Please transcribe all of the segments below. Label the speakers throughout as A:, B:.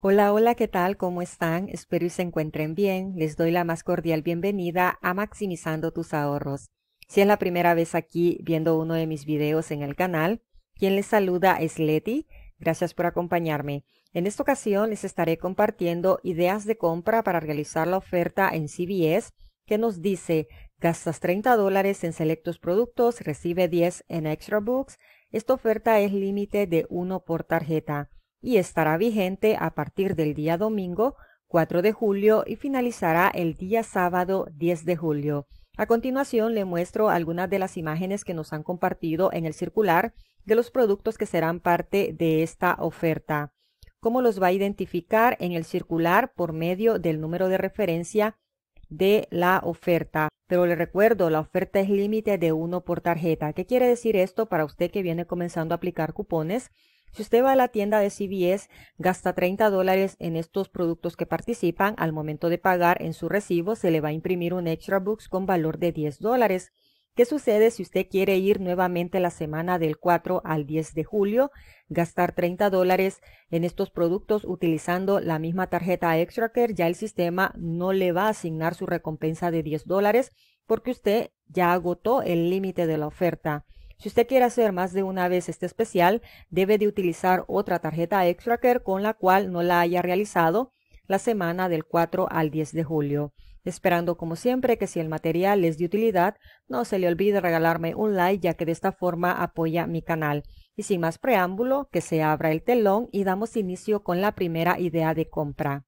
A: Hola, hola, ¿qué tal? ¿Cómo están? Espero y se encuentren bien. Les doy la más cordial bienvenida a Maximizando tus ahorros. Si es la primera vez aquí viendo uno de mis videos en el canal, quien les saluda es Leti. Gracias por acompañarme. En esta ocasión les estaré compartiendo ideas de compra para realizar la oferta en CBS que nos dice gastas 30 dólares en selectos productos, recibe 10 en extra books. Esta oferta es límite de uno por tarjeta y estará vigente a partir del día domingo 4 de julio y finalizará el día sábado 10 de julio. A continuación le muestro algunas de las imágenes que nos han compartido en el circular de los productos que serán parte de esta oferta. ¿Cómo los va a identificar en el circular por medio del número de referencia de la oferta? Pero le recuerdo, la oferta es límite de uno por tarjeta. ¿Qué quiere decir esto para usted que viene comenzando a aplicar cupones? Si usted va a la tienda de CVS, gasta 30 dólares en estos productos que participan, al momento de pagar en su recibo se le va a imprimir un extra books con valor de 10 dólares. ¿Qué sucede si usted quiere ir nuevamente la semana del 4 al 10 de julio, gastar 30 dólares en estos productos utilizando la misma tarjeta ExtraCare? Ya el sistema no le va a asignar su recompensa de 10 dólares porque usted ya agotó el límite de la oferta. Si usted quiere hacer más de una vez este especial, debe de utilizar otra tarjeta ExtraCare con la cual no la haya realizado la semana del 4 al 10 de julio. Esperando como siempre que si el material es de utilidad, no se le olvide regalarme un like ya que de esta forma apoya mi canal. Y sin más preámbulo, que se abra el telón y damos inicio con la primera idea de compra.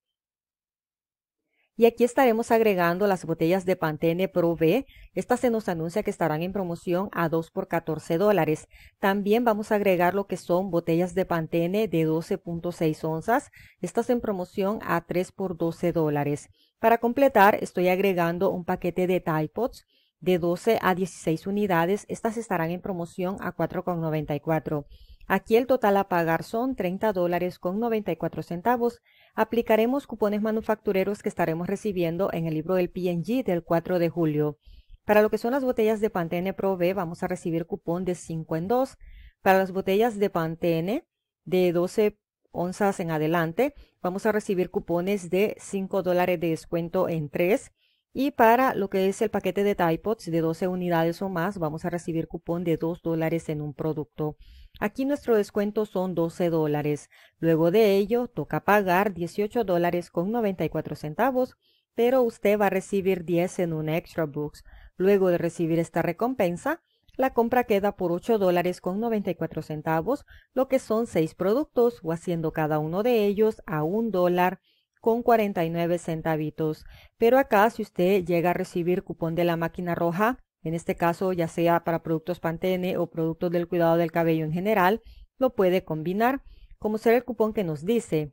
A: Y aquí estaremos agregando las botellas de Pantene Pro B. Estas se nos anuncia que estarán en promoción a 2 por 14 dólares. También vamos a agregar lo que son botellas de Pantene de 12.6 onzas. Estas en promoción a 3 por 12 dólares. Para completar, estoy agregando un paquete de Tide Pods de 12 a 16 unidades. Estas estarán en promoción a 4,94. Aquí el total a pagar son 30 dólares con 94 centavos. Aplicaremos cupones manufactureros que estaremos recibiendo en el libro del P&G del 4 de julio. Para lo que son las botellas de Pantene Pro B vamos a recibir cupón de 5 en 2. Para las botellas de Pantene de 12 onzas en adelante vamos a recibir cupones de 5 dólares de descuento en 3. Y para lo que es el paquete de Typods de 12 unidades o más, vamos a recibir cupón de 2 dólares en un producto. Aquí nuestro descuento son 12 dólares. Luego de ello, toca pagar 18 dólares con 94 centavos, pero usted va a recibir 10 en un Extra Books. Luego de recibir esta recompensa, la compra queda por 8 dólares con 94 centavos, lo que son 6 productos o haciendo cada uno de ellos a 1 dólar con 49 centavitos. Pero acá, si usted llega a recibir cupón de la máquina roja, en este caso ya sea para productos Pantene o productos del cuidado del cabello en general, lo puede combinar, como será el cupón que nos dice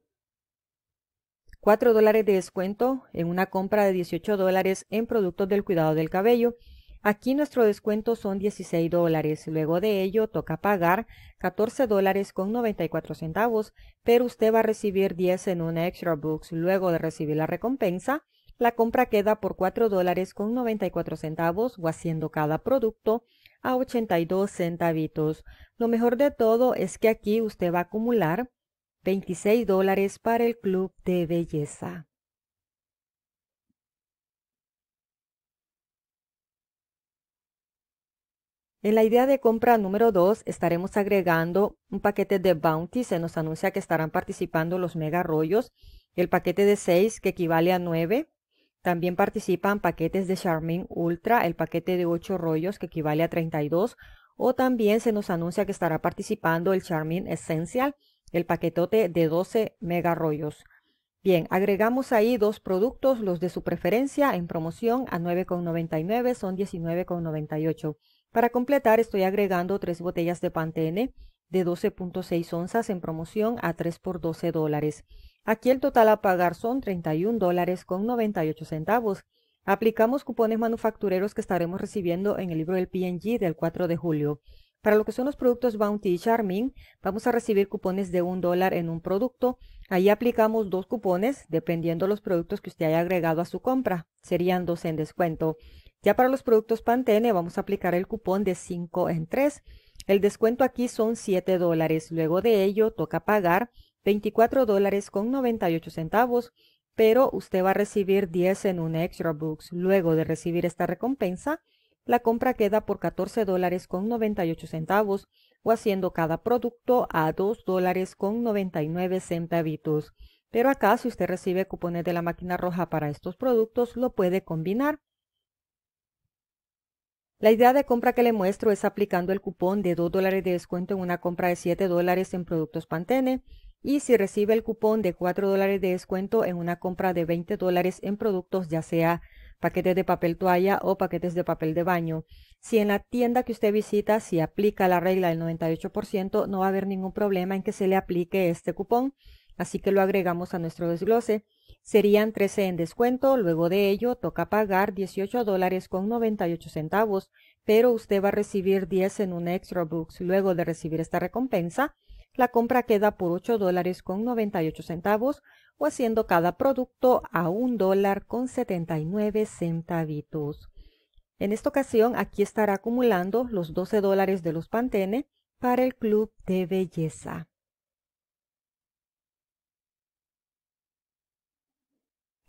A: 4 dólares de descuento en una compra de 18 dólares en productos del cuidado del cabello Aquí nuestro descuento son 16 dólares. Luego de ello toca pagar 14 dólares con 94 centavos, pero usted va a recibir 10 en una Extra box. Luego de recibir la recompensa, la compra queda por 4 dólares con 94 centavos o haciendo cada producto a 82 centavitos. Lo mejor de todo es que aquí usted va a acumular 26 dólares para el club de belleza. En la idea de compra número 2 estaremos agregando un paquete de Bounty. Se nos anuncia que estarán participando los mega rollos. El paquete de 6 que equivale a 9. También participan paquetes de Charmin Ultra, el paquete de 8 rollos que equivale a 32. O también se nos anuncia que estará participando el Charmin Essential, el paquetote de 12 mega rollos. Bien, agregamos ahí dos productos, los de su preferencia en promoción a 9,99 son 19,98. Para completar estoy agregando tres botellas de Pantene de 12.6 onzas en promoción a 3 por 12 dólares. Aquí el total a pagar son 31 dólares con 98 centavos. Aplicamos cupones manufactureros que estaremos recibiendo en el libro del P&G del 4 de julio. Para lo que son los productos Bounty y Charmin, vamos a recibir cupones de un dólar en un producto. Ahí aplicamos dos cupones, dependiendo los productos que usted haya agregado a su compra. Serían dos en descuento. Ya para los productos Pantene vamos a aplicar el cupón de 5 en 3. El descuento aquí son 7 dólares. Luego de ello toca pagar 24 dólares con 98 centavos, pero usted va a recibir 10 en un Extra Books. Luego de recibir esta recompensa, la compra queda por 14 dólares con 98 centavos o haciendo cada producto a 2 dólares con 99 centavitos. Pero acá si usted recibe cupones de la máquina roja para estos productos, lo puede combinar la idea de compra que le muestro es aplicando el cupón de 2 dólares de descuento en una compra de 7 dólares en productos Pantene y si recibe el cupón de 4 dólares de descuento en una compra de 20 dólares en productos ya sea paquetes de papel toalla o paquetes de papel de baño. Si en la tienda que usted visita, si aplica la regla del 98%, no va a haber ningún problema en que se le aplique este cupón así que lo agregamos a nuestro desglose. Serían 13 en descuento, luego de ello toca pagar 18 dólares con 98 centavos, pero usted va a recibir 10 en un extra books. Luego de recibir esta recompensa, la compra queda por 8 dólares con 98 centavos o haciendo cada producto a 1 dólar con 79 centavitos. En esta ocasión aquí estará acumulando los 12 dólares de los Pantene para el club de belleza.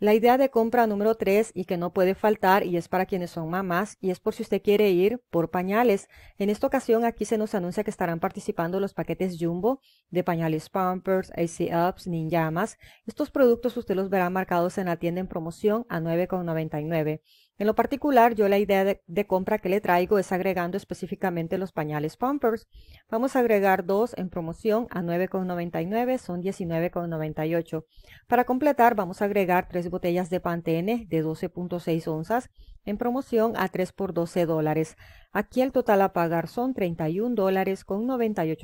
A: La idea de compra número 3 y que no puede faltar y es para quienes son mamás y es por si usted quiere ir por pañales. En esta ocasión aquí se nos anuncia que estarán participando los paquetes Jumbo de pañales Pampers, AC Ups, Ninjamas. Estos productos usted los verá marcados en la tienda en promoción a 9,99. En lo particular, yo la idea de, compra que le traigo es agregando específicamente los pañales Pampers. Vamos a agregar dos en promoción a 9,99, son 19,98. Para completar, vamos a agregar tres botellas de Pantene de 12,6 onzas en promoción a 3 por 12 dólares. Aquí el total a pagar son $31.98. dólares con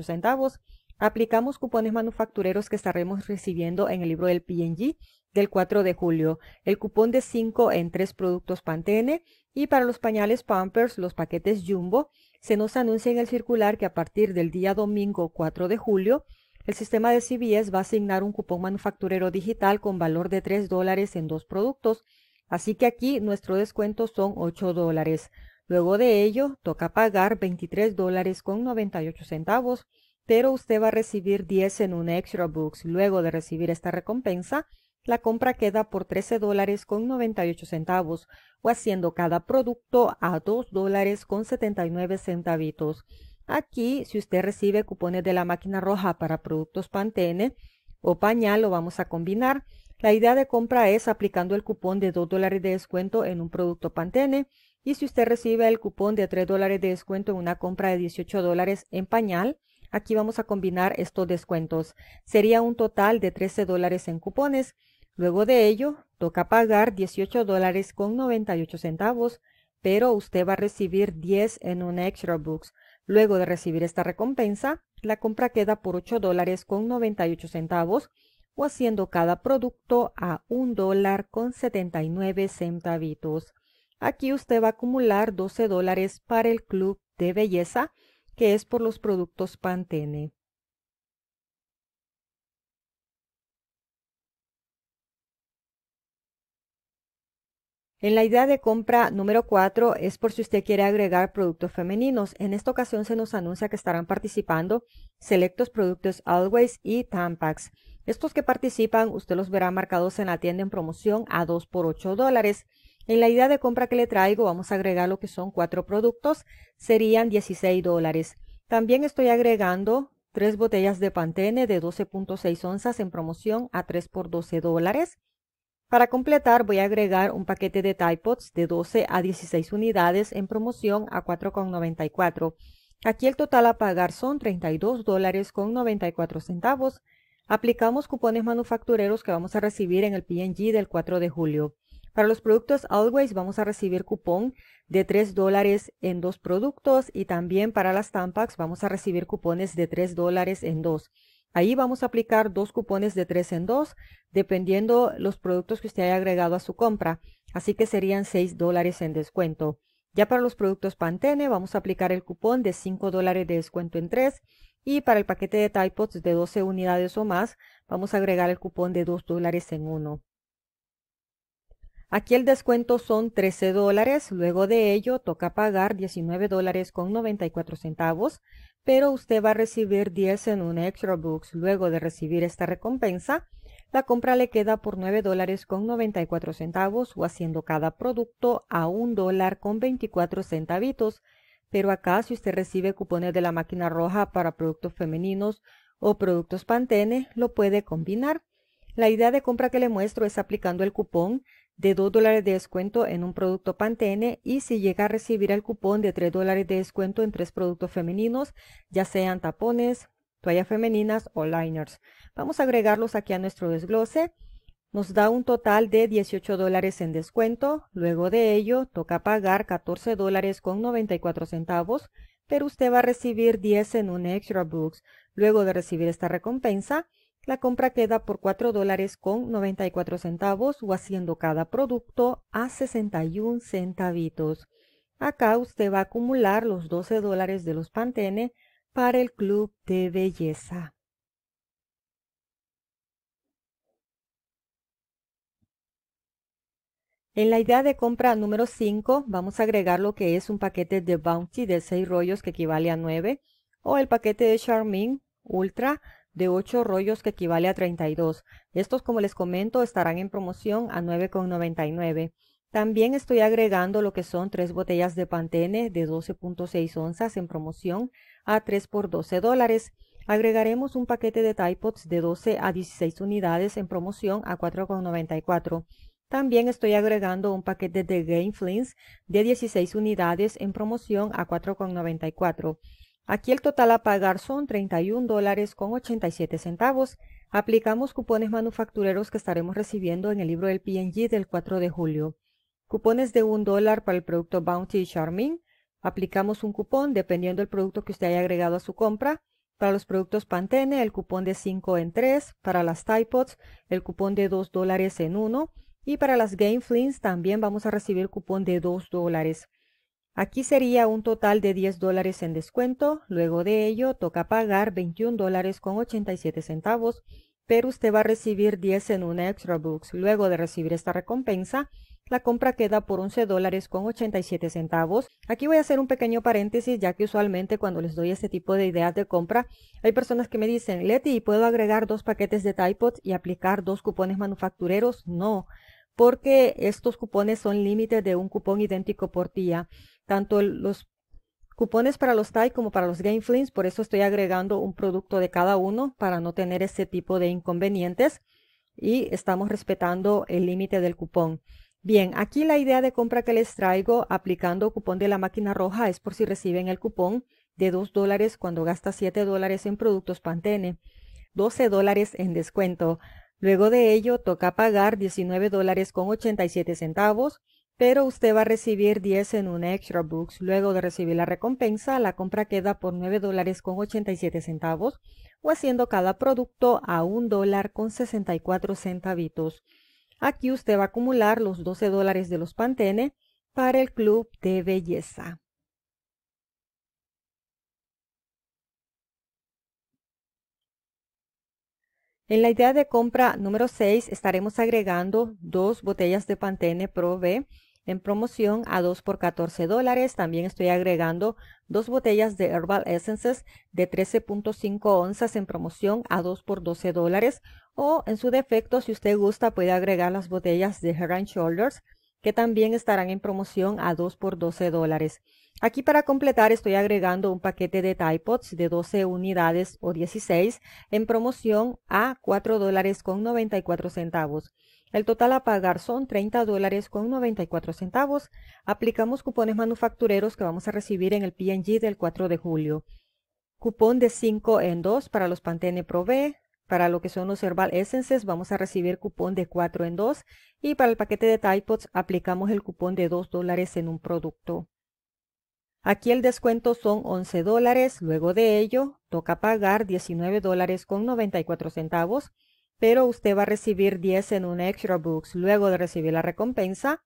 A: centavos. Aplicamos cupones manufactureros que estaremos recibiendo en el libro del PNG del 4 de julio, el cupón de 5 en 3 productos Pantene y para los pañales Pampers, los paquetes Jumbo, se nos anuncia en el circular que a partir del día domingo 4 de julio, el sistema de CBS va a asignar un cupón manufacturero digital con valor de 3 dólares en dos productos, así que aquí nuestro descuento son 8 dólares. Luego de ello, toca pagar 23 dólares con 98 centavos, pero usted va a recibir 10 en un Extra Books. Luego de recibir esta recompensa, la compra queda por $13.98 dólares con centavos o haciendo cada producto a $2.79. dólares con Aquí, si usted recibe cupones de la máquina roja para productos Pantene o pañal, lo vamos a combinar. La idea de compra es aplicando el cupón de 2 dólares de descuento en un producto Pantene y si usted recibe el cupón de 3 dólares de descuento en una compra de 18 dólares en pañal, aquí vamos a combinar estos descuentos. Sería un total de 13 dólares en cupones Luego de ello, toca pagar 18 dólares con 98 centavos, pero usted va a recibir 10 en un Extra Books. Luego de recibir esta recompensa, la compra queda por 8 dólares con 98 centavos o haciendo cada producto a 1 dólar con 79 centavitos. Aquí usted va a acumular 12 dólares para el club de belleza, que es por los productos Pantene. En la idea de compra número 4 es por si usted quiere agregar productos femeninos. En esta ocasión se nos anuncia que estarán participando selectos productos Always y Tampax. Estos que participan usted los verá marcados en la tienda en promoción a 2 por 8 dólares. En la idea de compra que le traigo vamos a agregar lo que son cuatro productos, serían 16 dólares. También estoy agregando tres botellas de Pantene de 12.6 onzas en promoción a 3 por 12 dólares. Para completar voy a agregar un paquete de Pods de 12 a 16 unidades en promoción a 4,94. Aquí el total a pagar son $32.94. Aplicamos cupones manufactureros que vamos a recibir en el PNG del 4 de julio. Para los productos Always vamos a recibir cupón de 3 en dos productos y también para las Tampax vamos a recibir cupones de 3 en dos. Ahí vamos a aplicar dos cupones de 3 en 2, dependiendo los productos que usted haya agregado a su compra. Así que serían 6 dólares en descuento. Ya para los productos Pantene vamos a aplicar el cupón de 5 dólares de descuento en 3 y para el paquete de Tide de 12 unidades o más vamos a agregar el cupón de 2 dólares en 1. Aquí el descuento son 13 dólares, luego de ello toca pagar 19 dólares con 94 centavos, pero usted va a recibir 10 en un Extra Books. Luego de recibir esta recompensa, la compra le queda por 9 dólares con 94 centavos o haciendo cada producto a 1 dólar con 24 centavitos. Pero acá si usted recibe cupones de la máquina roja para productos femeninos o productos Pantene, lo puede combinar. La idea de compra que le muestro es aplicando el cupón de 2 dólares de descuento en un producto Pantene y si llega a recibir el cupón de 3 dólares de descuento en tres productos femeninos, ya sean tapones, toallas femeninas o liners. Vamos a agregarlos aquí a nuestro desglose. Nos da un total de 18 dólares en descuento. Luego de ello, toca pagar 14 dólares con 94 centavos, pero usted va a recibir 10 en un Extra Books. Luego de recibir esta recompensa, la compra queda por $4.94 dólares con centavos o haciendo cada producto a 61 centavitos. Acá usted va a acumular los 12 dólares de los Pantene para el club de belleza. En la idea de compra número 5 vamos a agregar lo que es un paquete de Bounty de 6 rollos que equivale a 9 o el paquete de Charmin Ultra de 8 rollos que equivale a 32. Estos, como les comento, estarán en promoción a 9,99. También estoy agregando lo que son 3 botellas de Pantene de 12.6 onzas en promoción a 3 por 12 dólares. Agregaremos un paquete de Tipots de 12 a 16 unidades en promoción a 4,94. También estoy agregando un paquete de Game Flins de 16 unidades en promoción a 4,94. Aquí el total a pagar son $31.87. con Aplicamos cupones manufactureros que estaremos recibiendo en el libro del P&G del 4 de julio. Cupones de 1 dólar para el producto Bounty Charming. Charmin. Aplicamos un cupón dependiendo del producto que usted haya agregado a su compra. Para los productos Pantene, el cupón de 5 en 3. Para las Pods, el cupón de 2 dólares en 1. Y para las Game Flins también vamos a recibir cupón de 2 dólares. Aquí sería un total de 10 dólares en descuento, luego de ello toca pagar 21 dólares con 87 centavos, pero usted va a recibir 10 en una Extra Books. Luego de recibir esta recompensa, la compra queda por 11 dólares con 87 centavos. Aquí voy a hacer un pequeño paréntesis, ya que usualmente cuando les doy este tipo de ideas de compra, hay personas que me dicen, Leti, ¿puedo agregar dos paquetes de Typot y aplicar dos cupones manufactureros? No, porque estos cupones son límite de un cupón idéntico por día tanto los cupones para los TAI como para los Game Flings, por eso estoy agregando un producto de cada uno para no tener ese tipo de inconvenientes y estamos respetando el límite del cupón. Bien, aquí la idea de compra que les traigo aplicando cupón de la máquina roja es por si reciben el cupón de 2 dólares cuando gasta 7 dólares en productos Pantene, 12 dólares en descuento. Luego de ello toca pagar 19 dólares con 87 centavos pero usted va a recibir 10 en un Extra Books. Luego de recibir la recompensa, la compra queda por $9.87 dólares con centavos o haciendo cada producto a $1.64. dólar con Aquí usted va a acumular los 12 dólares de los Pantene para el club de belleza. En la idea de compra número 6 estaremos agregando dos botellas de Pantene Pro B en promoción a 2 por 14 dólares. También estoy agregando dos botellas de Herbal Essences de 13.5 onzas en promoción a 2 por 12 dólares. O en su defecto, si usted gusta, puede agregar las botellas de Her and Shoulders que también estarán en promoción a 2 por 12 dólares. Aquí para completar estoy agregando un paquete de Pods de 12 unidades o 16 en promoción a 4 dólares con 94 centavos. El total a pagar son 30 dólares con 94 centavos. Aplicamos cupones manufactureros que vamos a recibir en el PNG del 4 de julio. Cupón de 5 en 2 para los Pantene Pro B. Para lo que son los Herbal Essences vamos a recibir cupón de 4 en 2 y para el paquete de Typods aplicamos el cupón de 2 dólares en un producto. Aquí el descuento son 11 dólares, luego de ello toca pagar 19 dólares con 94 centavos pero usted va a recibir 10 en un Extra Books luego de recibir la recompensa.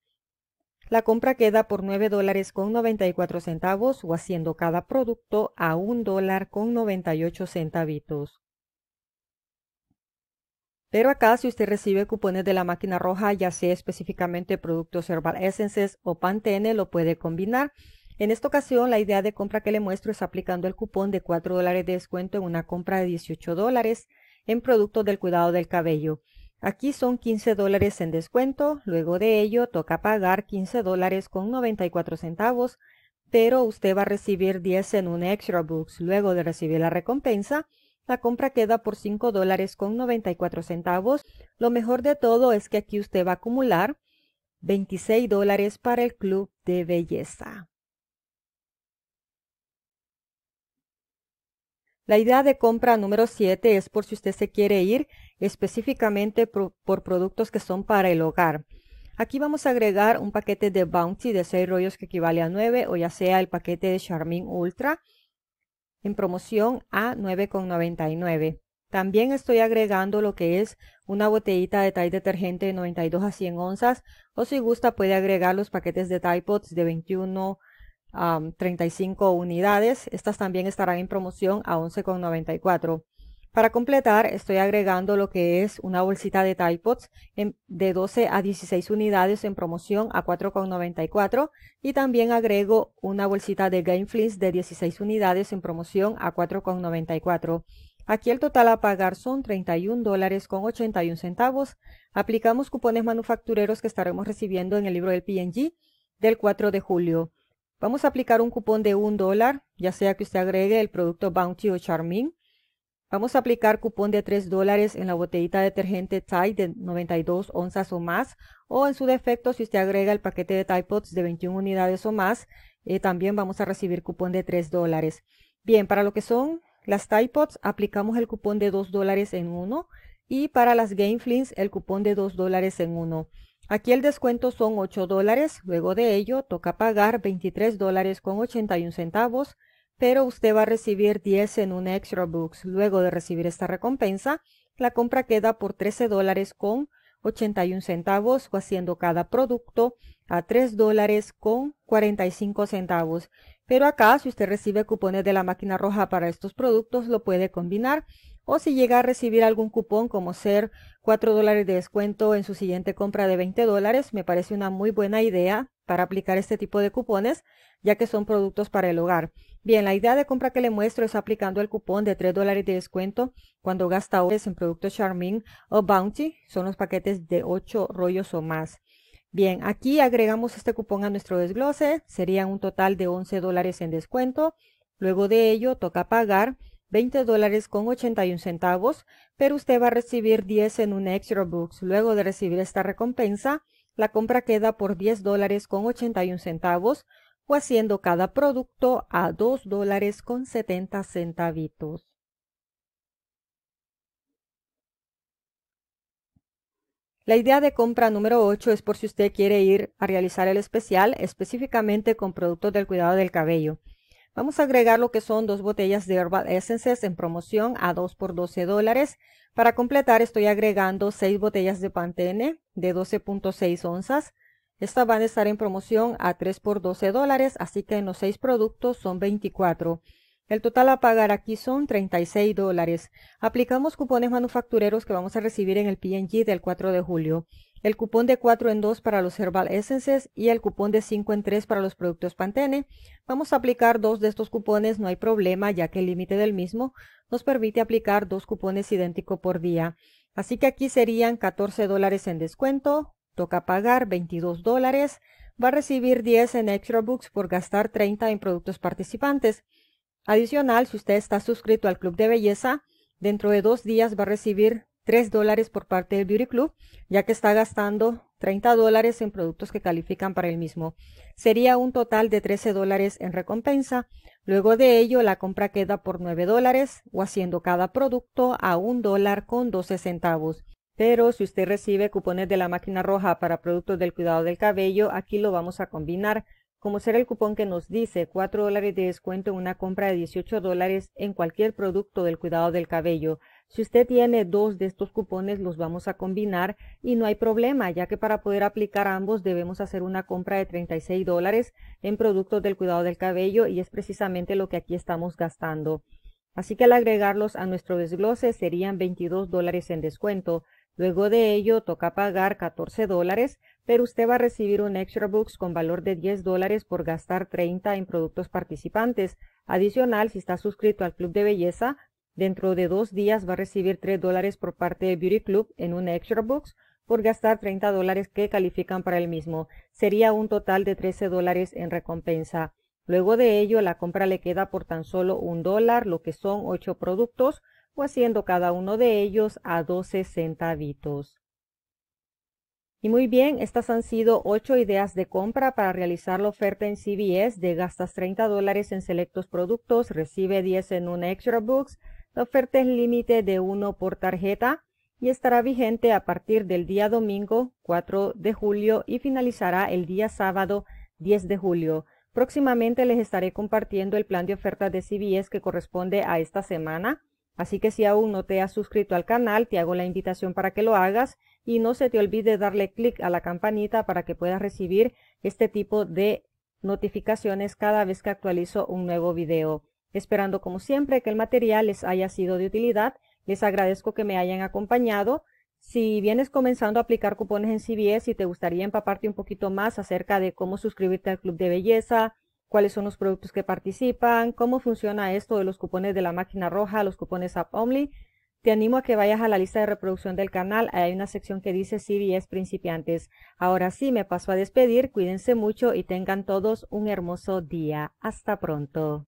A: La compra queda por $9.94 dólares con o haciendo cada producto a $1.98. dólar con Pero acá si usted recibe cupones de la máquina roja, ya sea específicamente productos Herbal Essences o Pantene, lo puede combinar. En esta ocasión, la idea de compra que le muestro es aplicando el cupón de 4 dólares de descuento en una compra de 18 dólares en productos del cuidado del cabello. Aquí son 15 dólares en descuento, luego de ello toca pagar 15 dólares con 94 centavos, pero usted va a recibir 10 en un extra books. Luego de recibir la recompensa, la compra queda por 5 dólares con 94 centavos. Lo mejor de todo es que aquí usted va a acumular 26 dólares para el club de belleza. La idea de compra número 7 es por si usted se quiere ir específicamente por, productos que son para el hogar. Aquí vamos a agregar un paquete de Bounty de 6 rollos que equivale a 9 o ya sea el paquete de Charmin Ultra en promoción a 9,99. También estoy agregando lo que es una botellita de Tide detergente de 92 a 100 onzas o si gusta puede agregar los paquetes de Tide Pods de 21 35 unidades. Estas también estarán en promoción a 11,94. Para completar, estoy agregando lo que es una bolsita de Tide Pods de 12 a 16 unidades en promoción a 4,94 y también agrego una bolsita de Game de 16 unidades en promoción a 4,94. Aquí el total a pagar son 31 dólares con 81 centavos. Aplicamos cupones manufactureros que estaremos recibiendo en el libro del P&G del 4 de julio. Vamos a aplicar un cupón de un dólar, ya sea que usted agregue el producto Bounty o Charmin. Vamos a aplicar cupón de 3 dólares en la botellita de detergente Tide de 92 onzas o más, o en su defecto, si usted agrega el paquete de Tide Pods de 21 unidades o más, eh, también vamos a recibir cupón de 3 dólares. Bien, para lo que son las Tide Pods, aplicamos el cupón de 2 dólares en uno, y para las Game Flings, el cupón de 2 dólares en uno. Aquí el descuento son 8 dólares, luego de ello toca pagar 23 dólares con 81 centavos, pero usted va a recibir 10 en un Extra Books. Luego de recibir esta recompensa, la compra queda por 13 dólares con 81 centavos haciendo cada producto a 3 dólares con 45 centavos. Pero acá, si usted recibe cupones de la máquina roja para estos productos, lo puede combinar. O si llega a recibir algún cupón como ser 4 dólares de descuento en su siguiente compra de 20 dólares, me parece una muy buena idea para aplicar este tipo de cupones, ya que son productos para el hogar. Bien, la idea de compra que le muestro es aplicando el cupón de 3 dólares de descuento cuando gasta horas en productos Charmin o Bounty, son los paquetes de 8 rollos o más. Bien, aquí agregamos este cupón a nuestro desglose, sería un total de 11 dólares en descuento. Luego de ello toca pagar 20 dólares con 81 centavos, pero usted va a recibir 10 en un Extra Books. Luego de recibir esta recompensa, la compra queda por 10 dólares con 81 centavos o haciendo cada producto a 2 dólares con 70 centavitos. La idea de compra número 8 es por si usted quiere ir a realizar el especial específicamente con productos del cuidado del cabello. Vamos a agregar lo que son dos botellas de Herbal Essences en promoción a 2 por 12 dólares. Para completar estoy agregando 6 botellas de Pantene de 12.6 onzas. Estas van a estar en promoción a 3 por 12 dólares, así que en los 6 productos son 24. El total a pagar aquí son 36 dólares. Aplicamos cupones manufactureros que vamos a recibir en el P&G del 4 de julio. El cupón de 4 en 2 para los Herbal Essences y el cupón de 5 en 3 para los productos Pantene. Vamos a aplicar dos de estos cupones, no hay problema ya que el límite del mismo nos permite aplicar dos cupones idénticos por día. Así que aquí serían 14 dólares en descuento, toca pagar 22 dólares, va a recibir 10 en Extra Books por gastar 30 en productos participantes. Adicional, si usted está suscrito al Club de Belleza, dentro de dos días va a recibir 3 dólares por parte del Beauty Club, ya que está gastando 30 dólares en productos que califican para el mismo. Sería un total de 13 dólares en recompensa. Luego de ello, la compra queda por 9 dólares o haciendo cada producto a 1 dólar con 12 centavos. Pero si usted recibe cupones de la máquina roja para productos del cuidado del cabello, aquí lo vamos a combinar como será el cupón que nos dice 4 dólares de descuento en una compra de 18 dólares en cualquier producto del cuidado del cabello. Si usted tiene dos de estos cupones, los vamos a combinar y no hay problema, ya que para poder aplicar ambos debemos hacer una compra de 36 dólares en productos del cuidado del cabello y es precisamente lo que aquí estamos gastando. Así que al agregarlos a nuestro desglose serían 22 dólares en descuento. Luego de ello, toca pagar 14 dólares, pero usted va a recibir un extra books con valor de 10 dólares por gastar 30 en productos participantes. Adicional, si está suscrito al Club de Belleza, dentro de dos días va a recibir 3 dólares por parte de Beauty Club en un extra books por gastar 30 dólares que califican para el mismo. Sería un total de 13 dólares en recompensa. Luego de ello, la compra le queda por tan solo un dólar, lo que son 8 productos, haciendo cada uno de ellos a 12 centavitos. Y muy bien, estas han sido ocho ideas de compra para realizar la oferta en CBS de gastas 30 dólares en selectos productos, recibe 10 en un Extra Books, la oferta es límite de 1 por tarjeta y estará vigente a partir del día domingo 4 de julio y finalizará el día sábado 10 de julio. Próximamente les estaré compartiendo el plan de oferta de CBS que corresponde a esta semana Así que si aún no te has suscrito al canal, te hago la invitación para que lo hagas y no se te olvide darle clic a la campanita para que puedas recibir este tipo de notificaciones cada vez que actualizo un nuevo video. Esperando como siempre que el material les haya sido de utilidad, les agradezco que me hayan acompañado. Si vienes comenzando a aplicar cupones en CBS y te gustaría empaparte un poquito más acerca de cómo suscribirte al Club de Belleza, cuáles son los productos que participan, cómo funciona esto de los cupones de la máquina roja, los cupones App Only. Te animo a que vayas a la lista de reproducción del canal, hay una sección que dice CBS principiantes. Ahora sí, me paso a despedir, cuídense mucho y tengan todos un hermoso día. Hasta pronto.